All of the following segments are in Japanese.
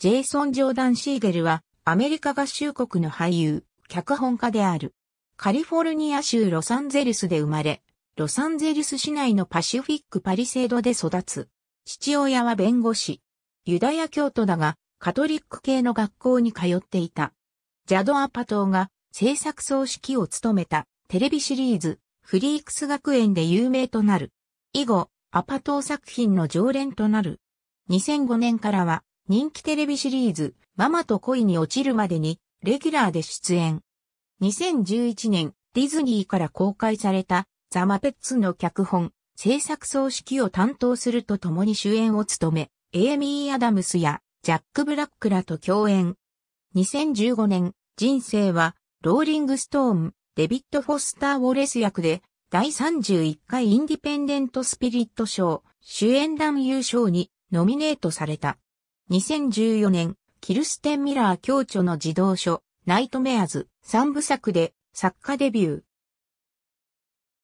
ジェイソン・ジョーダン・シーゲルは、アメリカ合衆国の俳優、脚本家である。カリフォルニア州ロサンゼルスで生まれ、ロサンゼルス市内のパシフィック・パリセードで育つ。父親は弁護士。ユダヤ教徒だが、カトリック系の学校に通っていた。ジャド・アパトーが制作総指揮を務めたテレビシリーズ、フリークス学園で有名となる。以後、アパトー作品の常連となる。2005年からは人気テレビシリーズ、ママと恋に落ちるまでに、レギュラーで出演。2011年、ディズニーから公開された、ザ・マペッツの脚本、制作総指揮を担当するとともに主演を務め、エイミー・アダムスや、ジャック・ブラックらと共演。2015年、人生は、ローリング・ストーン、デビッド・フォスター・ウォレス役で、第31回インディペンデント・スピリット賞、主演男優賞にノミネートされた。2014年、キルステン・ミラー教著の児童書、ナイトメアズ、3部作で作家デビュ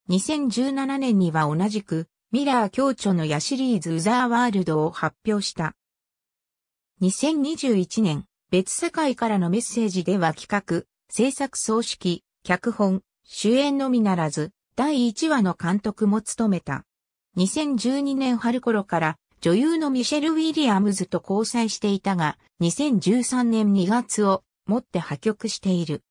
ー。2017年には同じく、ミラー教著のヤシリーズウザーワールドを発表した。2021年、別世界からのメッセージでは企画、制作総指揮、脚本、主演のみならず、第1話の監督も務めた。2012年春頃から女優のミシェル・ウィリアムズと交際していたが、2013年2月をもって破局している。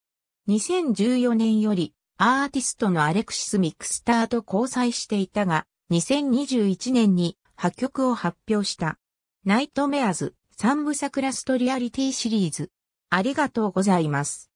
2014年よりアーティストのアレクシス・ミクスターと交際していたが、2021年に破局を発表した。ナイトメアズ、三部クラストリアリティシリーズ。ありがとうございます。